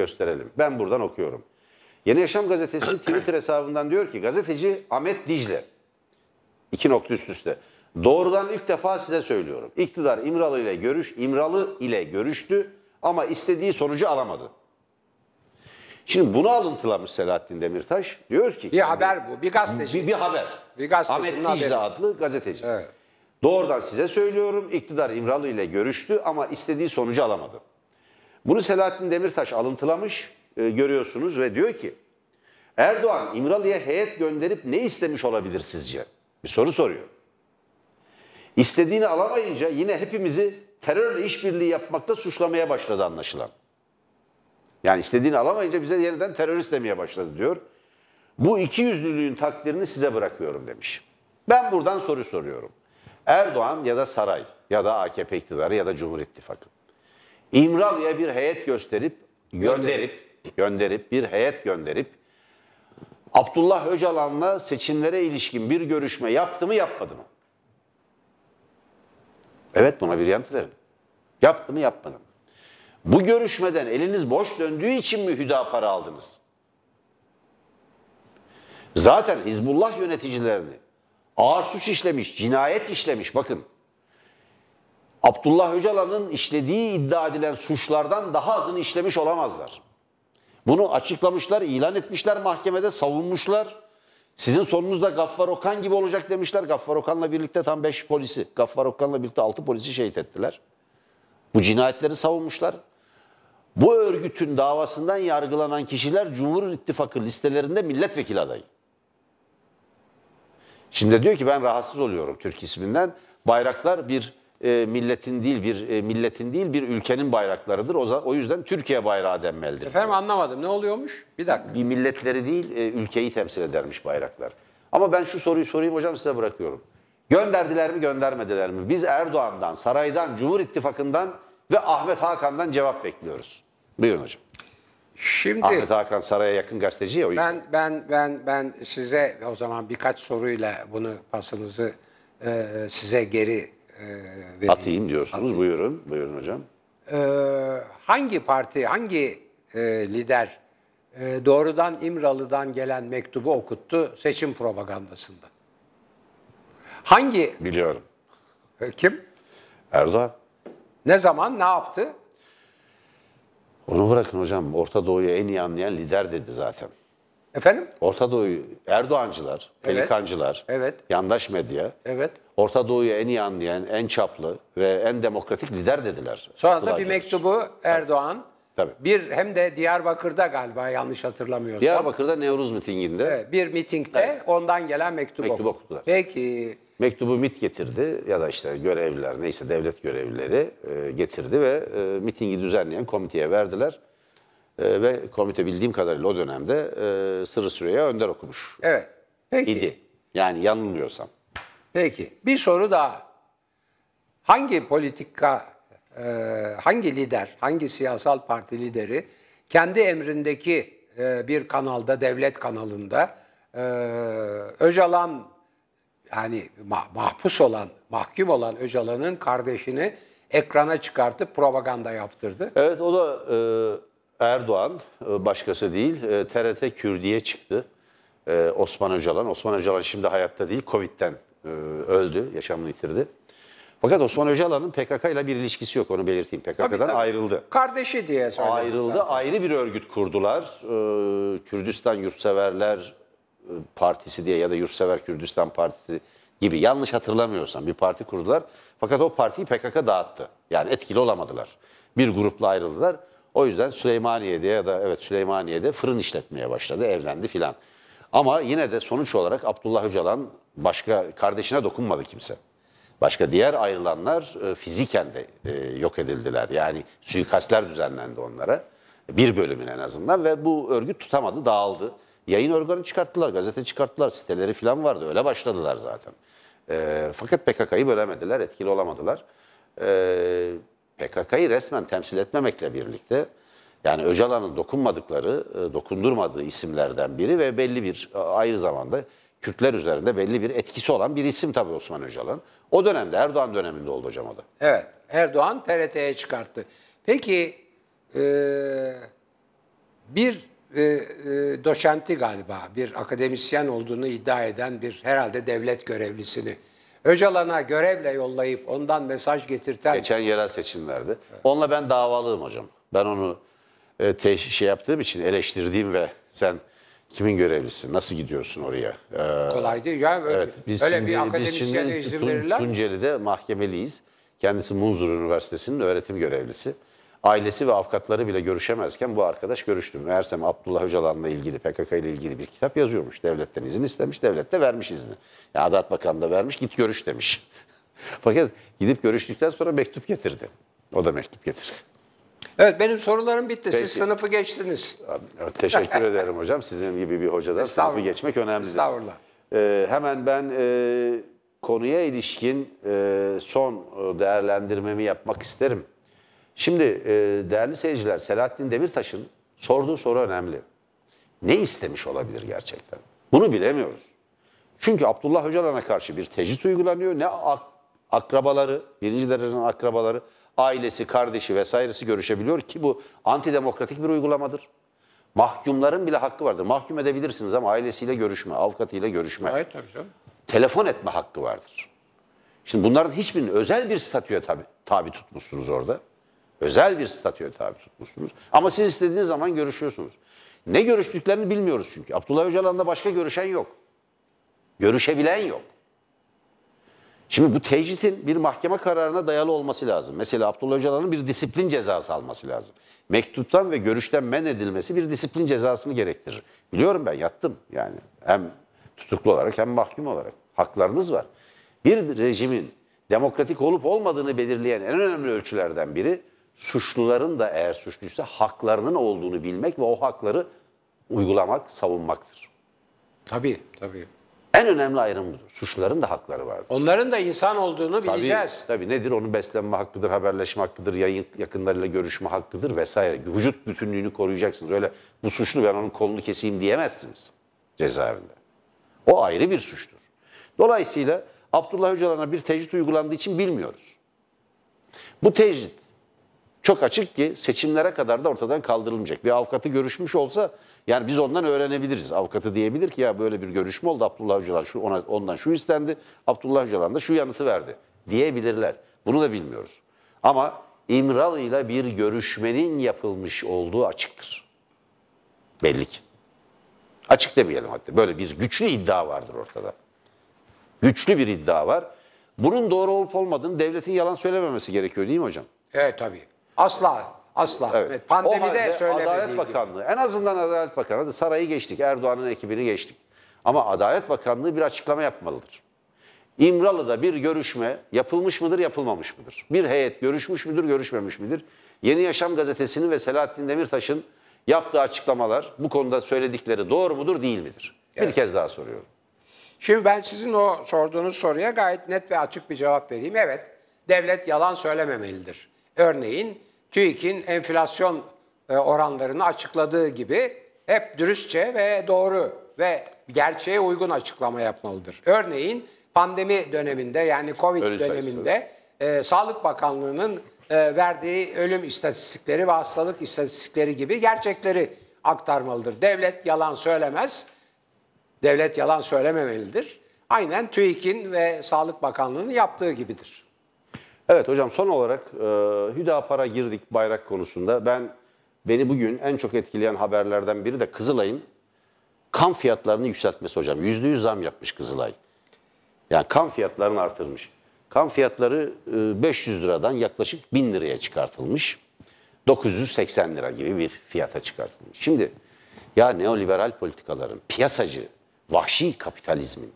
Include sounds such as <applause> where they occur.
gösterelim. Ben buradan okuyorum. Yeni Yaşam Gazetesi <clears throat> Twitter hesabından diyor ki gazeteci Ahmet Dicle. İki nokta üst üste. Doğrudan ilk defa size söylüyorum. İktidar İmralı ile görüş İmralı ile görüştü ama istediği sonucu alamadı. Şimdi bunu alıntılamış Selahattin Demirtaş. Diyor ki... Bir haber bu, bir gazeteci. Bir, bir haber. Bir Ahmet Dicle adlı gazeteci. Evet. Doğrudan size söylüyorum, İktidar İmralı ile görüştü ama istediği sonucu alamadı. Bunu Selahattin Demirtaş alıntılamış e, görüyorsunuz ve diyor ki Erdoğan İmralı'ya heyet gönderip ne istemiş olabilir sizce? Bir soru soruyor. İstediğini alamayınca yine hepimizi terörle işbirliği yapmakta suçlamaya başladı anlaşılan. Yani istediğini alamayınca bize yeniden terörist demeye başladı diyor. Bu iki yüzlülüğün takdirini size bırakıyorum demiş. Ben buradan soru soruyorum. Erdoğan ya da saray ya da AKP iktidarı ya da Cumhur İttifakı İmralı'ya bir heyet gösterip, gönderip, gönderip, bir heyet gönderip Abdullah Öcalan'la seçimlere ilişkin bir görüşme yaptı mı yapmadı mı? Evet buna bir yanıt verin. Yaptı mı yapmadı mı? Bu görüşmeden eliniz boş döndüğü için mi Hüdapar'ı aldınız? Zaten Hizbullah yöneticilerini ağır suç işlemiş, cinayet işlemiş bakın. Abdullah Öcalan'ın işlediği iddia edilen suçlardan daha azını işlemiş olamazlar. Bunu açıklamışlar, ilan etmişler mahkemede, savunmuşlar. Sizin sonunuzda Gaffar Okan gibi olacak demişler. Gaffar Okan'la birlikte tam 5 polisi, Gaffar Okan'la birlikte 6 polisi şehit ettiler. Bu cinayetleri savunmuşlar. Bu örgütün davasından yargılanan kişiler Cumhur İttifakı listelerinde milletvekili adayı. Şimdi diyor ki ben rahatsız oluyorum Türk isminden. Bayraklar bir e, milletin değil bir e, milletin değil bir ülkenin bayraklarıdır. O, o yüzden Türkiye bayrağı denmelidir. Efendim anlamadım. Ne oluyormuş? Bir dakika. Bir milletleri değil e, ülkeyi temsil edermiş bayraklar. Ama ben şu soruyu sorayım hocam size bırakıyorum. Gönderdiler mi göndermediler mi? Biz Erdoğan'dan, saraydan, Cumhur İttifakı'ndan ve Ahmet Hakan'dan cevap bekliyoruz. Buyurun hocam. Şimdi Ahmet Hakan saraya yakın gazeteci ya o yüzden. Ben ben ben ben size o zaman birkaç soruyla bunu pasınızı e, size geri e, vereyim. Atayım diyorsunuz. Atayım. Buyurun, buyurun hocam. Ee, hangi parti, hangi e, lider e, doğrudan İmralı'dan gelen mektubu okuttu seçim propagandasında? Hangi? Biliyorum. E, kim? Erdoğan. Ne zaman, ne yaptı? Onu bırakın hocam. Orta Doğu'yu en iyi anlayan lider dedi zaten. Efendim? Orta Doğu'yu Erdoğancılar, Pelikancılar, Evet. yandaş medya, Evet. Orta Doğu'yu en iyi anlayan, en çaplı ve en demokratik lider dediler. Sonra da bir mektubu Erdoğan Tabii. bir hem de Diyarbakır'da galiba yanlış hatırlamıyorsam. Diyarbakır'da Nevruz mitinginde Evet, Bir mitingde ondan gelen mektubu, Mektubu okudular. Peki mektubu MIT getirdi ya da işte görevliler neyse devlet görevlileri e, getirdi ve e, mitingi düzenleyen komiteye verdiler. Ee, ve komite bildiğim kadarıyla o dönemde e, Sırrı Süreyya Önder okumuş. Evet. Peki. İdi. Yani yanılmıyorsam. Peki. Bir soru daha. Hangi politika, e, hangi lider, hangi siyasal parti lideri kendi emrindeki e, bir kanalda, devlet kanalında e, Öcalan yani mahpus olan, mahkum olan Öcalan'ın kardeşini ekrana çıkartıp propaganda yaptırdı. Evet o da e, Erdoğan e, başkası değil TRT e, Kürdi'ye çıktı. E, Osman Öcalan. Osman Öcalan şimdi hayatta değil Covid'den öldü, yaşamını yitirdi. Fakat Osman Öcalan'ın PKK ile bir ilişkisi yok onu belirteyim. PKK'dan tabii, tabii. ayrıldı. Kardeşi diye söyledim. Ayrıldı. Zaten. Ayrı bir örgüt kurdular. Kürdistan Yurtseverler Partisi diye ya da Yurtsever Kürdistan Partisi gibi yanlış hatırlamıyorsam bir parti kurdular. Fakat o partiyi PKK dağıttı. Yani etkili olamadılar. Bir grupla ayrıldılar. O yüzden Süleymaniye'de ya da evet Süleymaniye'de fırın işletmeye başladı, evlendi filan. Ama yine de sonuç olarak Abdullah Öcalan başka kardeşine dokunmadı kimse. Başka diğer ayrılanlar e, fiziken de e, yok edildiler. Yani suikastler düzenlendi onlara. Bir bölümün en azından ve bu örgüt tutamadı, dağıldı. Yayın organı çıkarttılar, gazete çıkarttılar, siteleri falan vardı. Öyle başladılar zaten. E, fakat PKK'yı bölemediler, etkili olamadılar. E, PKK'yı resmen temsil etmemekle birlikte yani Öcalan'ın dokunmadıkları, e, dokundurmadığı isimlerden biri ve belli bir e, ayrı zamanda Kürtler üzerinde belli bir etkisi olan bir isim tabii Osman Öcalan. O dönemde Erdoğan döneminde oldu hocam o da. Evet Erdoğan TRT'ye çıkarttı. Peki e, bir e, e, doçenti galiba bir akademisyen olduğunu iddia eden bir herhalde devlet görevlisini Öcalan'a görevle yollayıp ondan mesaj getirten... Geçen yerel seçimlerde. Evet. Onunla ben davalıyım hocam. Ben onu e, te- şey yaptığım için eleştirdiğim ve sen kimin görevlisin nasıl gidiyorsun oraya? Ee, Kolay değil. Yani öyle, biz öyle şimdi, bir akademisyene izin verirler. Tunceli'de mahkemeliyiz. Kendisi Munzur Üniversitesi'nin öğretim görevlisi ailesi ve avukatları bile görüşemezken bu arkadaş görüştü. Meğersem Abdullah Öcalan'la ilgili, PKK ile ilgili bir kitap yazıyormuş. Devletten izin istemiş, devlet de vermiş izni. Yani Adalet Bakanı da vermiş, git görüş demiş. <laughs> Fakat gidip görüştükten sonra mektup getirdi. O da mektup getirdi. Evet benim sorularım bitti. Peki. Siz sınıfı geçtiniz. teşekkür <laughs> ederim hocam. Sizin gibi bir hocadan sınıfı geçmek önemli. Estağfurullah. Ee, hemen ben e, konuya ilişkin e, son e, değerlendirmemi yapmak isterim. Şimdi e, değerli seyirciler Selahattin Demirtaş'ın sorduğu soru önemli. Ne istemiş olabilir gerçekten? Bunu bilemiyoruz. Çünkü Abdullah Öcalan'a karşı bir tecrit uygulanıyor. Ne ak akrabaları, birinci derecenin akrabaları, ailesi, kardeşi vesairesi görüşebiliyor ki bu antidemokratik bir uygulamadır. Mahkumların bile hakkı vardır. Mahkum edebilirsiniz ama ailesiyle görüşme, avukatıyla görüşme. Hayır tabii canım. Telefon etme hakkı vardır. Şimdi bunların hiçbirinin özel bir statüye tabi, tabi tutmuşsunuz orada. Özel bir statüye tabi tutmuşsunuz. Ama siz istediğiniz zaman görüşüyorsunuz. Ne görüştüklerini bilmiyoruz çünkü. Abdullah Öcalan'da başka görüşen yok. Görüşebilen yok. Şimdi bu tecritin bir mahkeme kararına dayalı olması lazım. Mesela Abdullah Öcalan'ın bir disiplin cezası alması lazım. Mektuptan ve görüşten men edilmesi bir disiplin cezasını gerektirir. Biliyorum ben yattım yani. Hem tutuklu olarak hem mahkum olarak. Haklarınız var. Bir rejimin demokratik olup olmadığını belirleyen en önemli ölçülerden biri suçluların da eğer suçluysa haklarının olduğunu bilmek ve o hakları uygulamak, savunmaktır. Tabii, tabii. En önemli ayrım budur. Suçluların da hakları vardır. Onların da insan olduğunu tabii, bileceğiz. Tabii nedir? Onun beslenme hakkıdır, haberleşme hakkıdır, yayın yakınlarıyla görüşme hakkıdır vesaire. Vücut bütünlüğünü koruyacaksınız. Öyle bu suçlu ben onun kolunu keseyim diyemezsiniz cezaevinde. O ayrı bir suçtur. Dolayısıyla Abdullah hocalarına bir tecrit uygulandığı için bilmiyoruz. Bu tecrit çok açık ki seçimlere kadar da ortadan kaldırılmayacak. Bir avukatı görüşmüş olsa yani biz ondan öğrenebiliriz. Avukatı diyebilir ki ya böyle bir görüşme oldu Abdullah Öcalan şu, ona, ondan şu istendi. Abdullah Öcalan da şu yanıtı verdi diyebilirler. Bunu da bilmiyoruz. Ama İmralı ile bir görüşmenin yapılmış olduğu açıktır. Belli ki. Açık demeyelim hatta. Böyle bir güçlü iddia vardır ortada. Güçlü bir iddia var. Bunun doğru olup olmadığını devletin yalan söylememesi gerekiyor değil mi hocam? Evet tabii. Asla. Asla. Evet. Evet, pandemide söylemediği Adalet gibi. Bakanlığı en azından Adalet Bakanlığı hadi sarayı geçtik, Erdoğan'ın ekibini geçtik. Ama Adalet Bakanlığı bir açıklama yapmalıdır. İmralı'da bir görüşme yapılmış mıdır, yapılmamış mıdır? Bir heyet görüşmüş müdür, görüşmemiş midir? Yeni Yaşam gazetesinin ve Selahattin Demirtaş'ın yaptığı açıklamalar bu konuda söyledikleri doğru mudur, değil midir? Bir kez daha soruyorum. Şimdi ben sizin o sorduğunuz soruya gayet net ve açık bir cevap vereyim. Evet, devlet yalan söylememelidir. Örneğin TÜİK'in enflasyon e, oranlarını açıkladığı gibi hep dürüstçe ve doğru ve gerçeğe uygun açıklama yapmalıdır. Örneğin pandemi döneminde yani Covid Ölü döneminde e, Sağlık Bakanlığı'nın e, verdiği ölüm istatistikleri ve hastalık istatistikleri gibi gerçekleri aktarmalıdır. Devlet yalan söylemez. Devlet yalan söylememelidir. Aynen TÜİK'in ve Sağlık Bakanlığı'nın yaptığı gibidir. Evet hocam son olarak e, Hüdapar'a girdik bayrak konusunda. Ben beni bugün en çok etkileyen haberlerden biri de Kızılay'ın kan fiyatlarını yükseltmesi hocam. Yüzde yüz zam yapmış Kızılay. Yani kan fiyatlarını artırmış. Kan fiyatları 500 e, liradan yaklaşık 1000 liraya çıkartılmış. 980 lira gibi bir fiyata çıkartılmış. Şimdi ya neoliberal politikaların, piyasacı, vahşi kapitalizmin